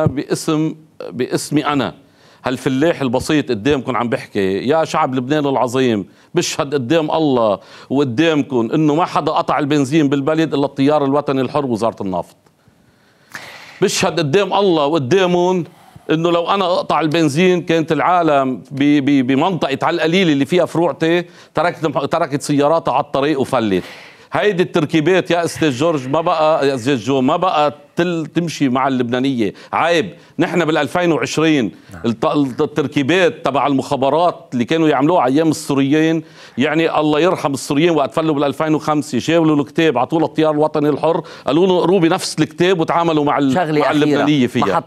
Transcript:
باسم باسمي انا هالفلاح البسيط قدامكم عم بحكي يا شعب لبنان العظيم بشهد قدام الله وقدامكم انه ما حدا قطع البنزين بالبلد الا التيار الوطني الحر وزاره النفط بشهد قدام الله وقدامهم انه لو انا اقطع البنزين كانت العالم بمنطقه على القليله اللي فيها فروعتي تركت تركت سياراتها على الطريق وفلت هيدي التركيبات يا استاذ جورج ما بقى يا استاذ جو ما بقى تل تمشي مع اللبنانيه عيب نحن بال2020 نعم. التركيبات تبع المخابرات اللي كانوا يعملوها ايام السوريين يعني الله يرحم السوريين وقت فلوا بال2005 شاولوا الكتاب عطوا له الطيار الوطني الحر قالوا له اقروا بنفس الكتاب وتعاملوا مع, مع اللبنانيه فيها